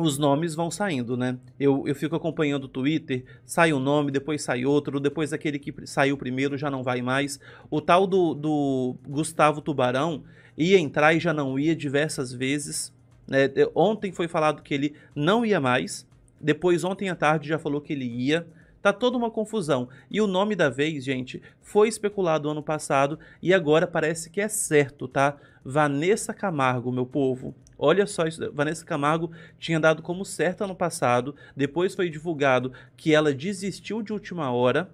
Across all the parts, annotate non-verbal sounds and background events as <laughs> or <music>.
os nomes vão saindo, né? Eu, eu fico acompanhando o Twitter, sai um nome, depois sai outro, depois aquele que saiu primeiro já não vai mais. O tal do, do Gustavo Tubarão ia entrar e já não ia diversas vezes. Né? Ontem foi falado que ele não ia mais, depois ontem à tarde já falou que ele ia. Tá toda uma confusão. E o nome da vez, gente, foi especulado ano passado e agora parece que é certo, tá? Vanessa Camargo, meu povo. Olha só isso, Vanessa Camargo tinha dado como certa no passado, depois foi divulgado que ela desistiu de última hora,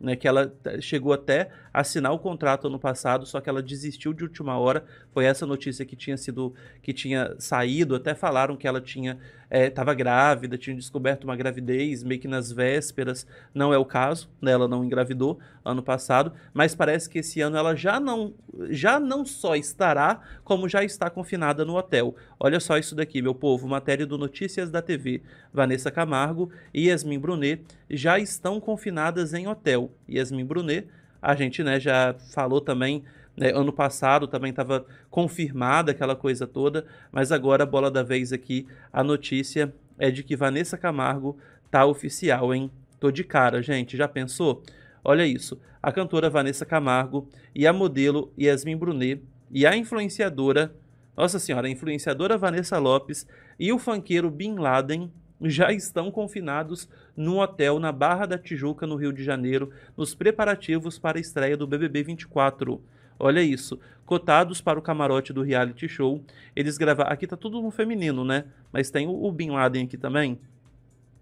né, que ela chegou até assinar o contrato ano passado, só que ela desistiu de última hora, foi essa notícia que tinha sido, que tinha saído, até falaram que ela tinha estava é, grávida, tinha descoberto uma gravidez meio que nas vésperas. Não é o caso, né? ela não engravidou ano passado, mas parece que esse ano ela já não, já não só estará, como já está confinada no hotel. Olha só isso daqui, meu povo, matéria do Notícias da TV. Vanessa Camargo e Yasmin Brunet já estão confinadas em hotel. Yasmin Brunet, a gente né, já falou também né? Ano passado também estava confirmada aquela coisa toda, mas agora, bola da vez aqui, a notícia é de que Vanessa Camargo tá oficial, hein? Tô de cara, gente. Já pensou? Olha isso. A cantora Vanessa Camargo e a modelo Yasmin Brunet e a influenciadora, nossa senhora, a influenciadora Vanessa Lopes e o funkeiro Bin Laden já estão confinados num hotel na Barra da Tijuca, no Rio de Janeiro, nos preparativos para a estreia do BBB 24. Olha isso. Cotados para o camarote do reality show. Eles gravaram. Aqui tá tudo no feminino, né? Mas tem o, Bin Laden aqui também.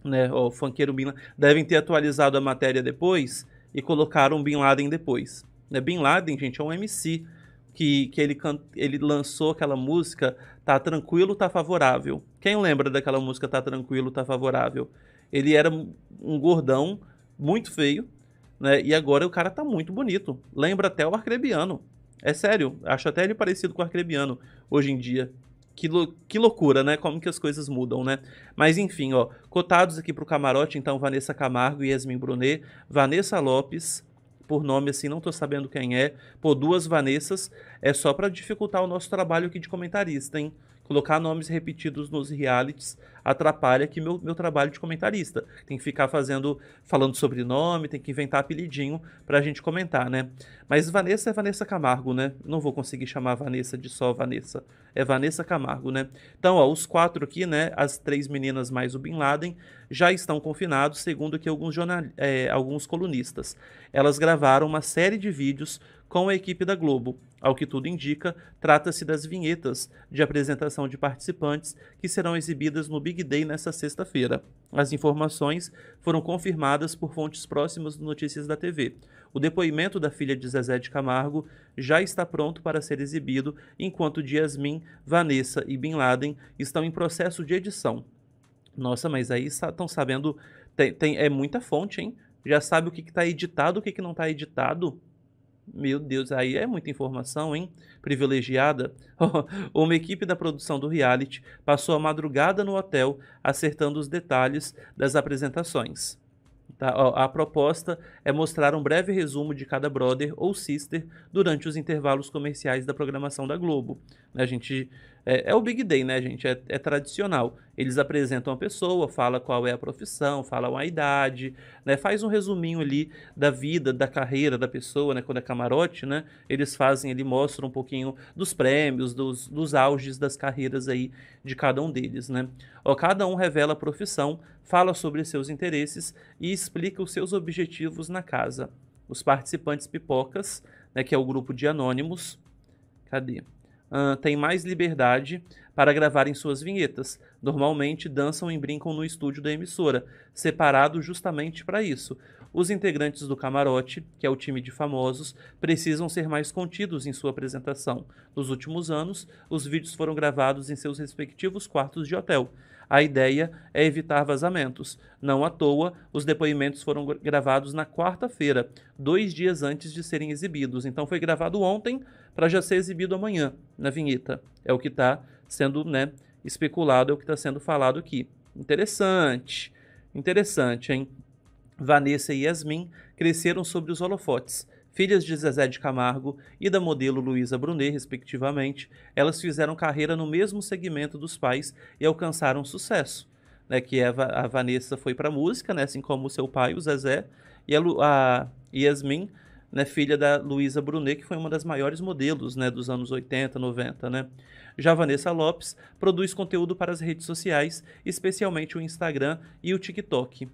Né? O funkeiro Bin Laden. Devem ter atualizado a matéria depois e colocaram Bin Laden depois. Né? Bin Laden, gente, é um MC que, que ele, can... ele lançou aquela música Tá Tranquilo, Tá Favorável. Quem lembra daquela música Tá Tranquilo, Tá Favorável? Ele era um gordão, muito feio, né? E agora o cara tá muito bonito. Lembra até o Arcrebiano. É sério, acho até ele parecido com o Arcrebiano hoje em dia. Que, lou que loucura, né? Como que as coisas mudam, né? Mas enfim, ó. Cotados aqui pro camarote, então, Vanessa Camargo e Yasmin Brunet. Vanessa Lopes, por nome assim, não tô sabendo quem é. Pô, duas Vanessas. É só para dificultar o nosso trabalho aqui de comentarista, hein? Colocar nomes repetidos nos realities atrapalha aqui meu, meu trabalho de comentarista. Tem que ficar fazendo, falando sobrenome, tem que inventar apelidinho para a gente comentar, né? Mas Vanessa é Vanessa Camargo, né? Não vou conseguir chamar Vanessa de só Vanessa. É Vanessa Camargo, né? Então, ó, os quatro aqui, né? As três meninas mais o Bin Laden já estão confinados, segundo aqui alguns, jornal, é, alguns colunistas. Elas gravaram uma série de vídeos com a equipe da Globo. Ao que tudo indica, trata-se das vinhetas de apresentação de participantes que serão exibidas no Big Big Day nesta sexta-feira. As informações foram confirmadas por fontes próximas do Notícias da TV. O depoimento da filha de Zezé de Camargo já está pronto para ser exibido, enquanto de Yasmin, Vanessa e Bin Laden estão em processo de edição. Nossa, mas aí estão sabendo. Tem, tem, é muita fonte, hein? Já sabe o que está editado, o que, que não está editado. Meu Deus, aí é muita informação, hein? Privilegiada. <laughs> Uma equipe da produção do reality passou a madrugada no hotel acertando os detalhes das apresentações. Tá? Ó, a proposta é mostrar um breve resumo de cada brother ou sister durante os intervalos comerciais da programação da Globo. Né, a gente é, é, o Big Day, né, gente? É, é, tradicional. Eles apresentam a pessoa, fala qual é a profissão, falam a idade, né? Faz um resuminho ali da vida, da carreira da pessoa, né? Quando é camarote, né? Eles fazem ali, mostram um pouquinho dos prêmios, dos, dos auges das carreiras aí de cada um deles, né? Ó, cada um revela a profissão, fala sobre seus interesses e explica os seus objetivos na casa. Os participantes pipocas, né? Que é o grupo de anônimos. Cadê? uh, têm mais liberdade para gravarem suas vinhetas. Normalmente dançam e brincam no estúdio da emissora, separado justamente para isso. Os integrantes do camarote, que é o time de famosos, precisam ser mais contidos em sua apresentação. Nos últimos anos, os vídeos foram gravados em seus respectivos quartos de hotel. A ideia é evitar vazamentos. Não à toa, os depoimentos foram gravados na quarta-feira, dois dias antes de serem exibidos. Então foi gravado ontem para já ser exibido amanhã na vinheta. É o que está sendo né, especulado, é o que está sendo falado aqui. Interessante, interessante, hein? Vanessa e Yasmin cresceram sobre os holofotes filhas de Zezé de Camargo e da modelo Luísa Brunet, respectivamente, elas fizeram carreira no mesmo segmento dos pais e alcançaram sucesso. Né, que é a, Vanessa foi para a música, né, assim como o seu pai, o Zezé, e a, Lu, a Yasmin, né, filha da Luísa Brunet, que foi uma das maiores modelos né, dos anos 80, 90. Né? Já Vanessa Lopes produz conteúdo para as redes sociais, especialmente o Instagram e o TikTok.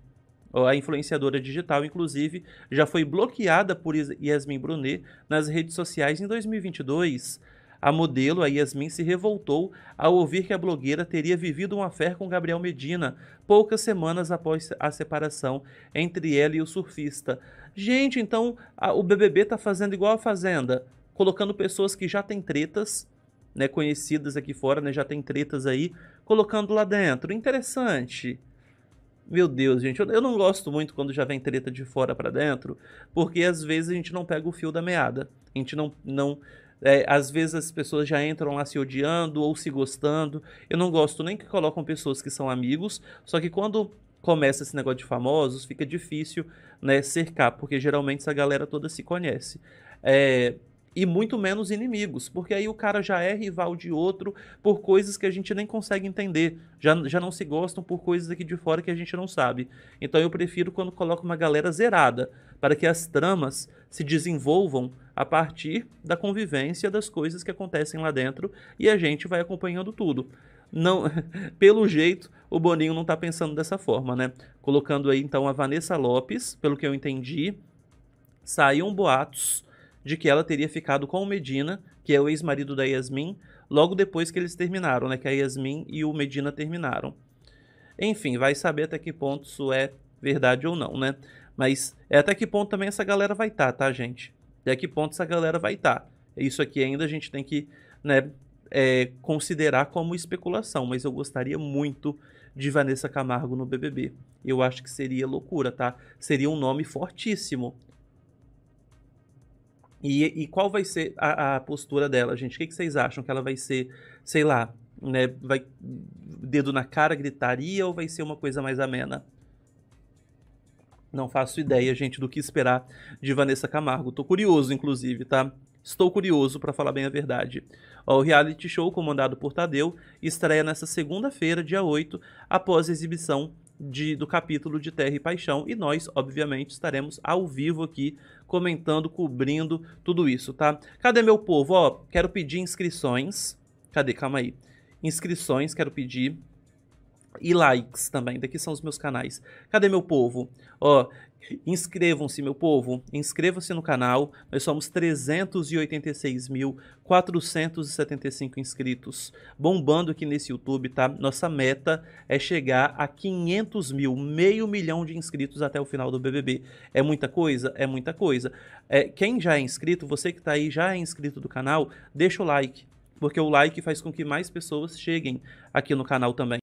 A influenciadora digital, inclusive, já foi bloqueada por Yasmin Brunet nas redes sociais em 2022. A modelo, a Yasmin, se revoltou ao ouvir que a blogueira teria vivido uma fé com Gabriel Medina poucas semanas após a separação entre ela e o surfista. Gente, então a, o BBB tá fazendo igual a Fazenda, colocando pessoas que já têm tretas, né, conhecidas aqui fora, né, já tem tretas aí, colocando lá dentro. Interessante. Meu Deus, gente, eu, eu não gosto muito quando já vem treta de fora para dentro, porque às vezes a gente não pega o fio da meada. A gente não. não é, às vezes as pessoas já entram lá se odiando ou se gostando. Eu não gosto nem que colocam pessoas que são amigos, só que quando começa esse negócio de famosos, fica difícil né, cercar, porque geralmente essa galera toda se conhece. É, e muito menos inimigos, porque aí o cara já é rival de outro por coisas que a gente nem consegue entender, já, já não se gostam por coisas aqui de fora que a gente não sabe. Então eu prefiro quando coloco uma galera zerada, para que as tramas se desenvolvam a partir da convivência das coisas que acontecem lá dentro e a gente vai acompanhando tudo. Não, <laughs> pelo jeito, o Boninho não está pensando dessa forma, né? Colocando aí então a Vanessa Lopes, pelo que eu entendi, saíam boatos de que ela teria ficado com o Medina, que é o ex-marido da Yasmin, logo depois que eles terminaram, né? Que a Yasmin e o Medina terminaram. Enfim, vai saber até que ponto isso é verdade ou não, né? Mas é até que ponto também essa galera vai estar, tá, tá, gente? Até que ponto essa galera vai estar. Tá? Isso aqui ainda a gente tem que, né, é, considerar como especulação, mas eu gostaria muito de Vanessa Camargo no BBB. Eu acho que seria loucura, tá? Seria um nome fortíssimo. E, e qual vai ser a, a postura dela, gente? O que, que vocês acham? Que ela vai ser, sei lá, né? Vai dedo na cara, gritaria ou vai ser uma coisa mais amena? Não faço ideia, gente, do que esperar de Vanessa Camargo. Tô curioso, inclusive, tá? Estou curioso, para falar bem a verdade. O reality show comandado por Tadeu estreia nesta segunda-feira, dia 8, após a exibição de, do capítulo de Terra e Paixão. E nós, obviamente, estaremos ao vivo aqui comentando, cobrindo tudo isso, tá? Cadê meu povo? Ó, quero pedir inscrições. Cadê? Calma aí. Inscrições, quero pedir. E likes também, daqui são os meus canais. Cadê meu povo? Ó, inscrevam-se, meu povo, inscrevam-se no canal. Nós somos 386.475 inscritos, bombando aqui nesse YouTube, tá? Nossa meta é chegar a 500 mil, meio milhão de inscritos até o final do BBB. É muita coisa? É muita coisa. É, quem já é inscrito, você que tá aí já é inscrito do canal, deixa o like, porque o like faz com que mais pessoas cheguem aqui no canal também.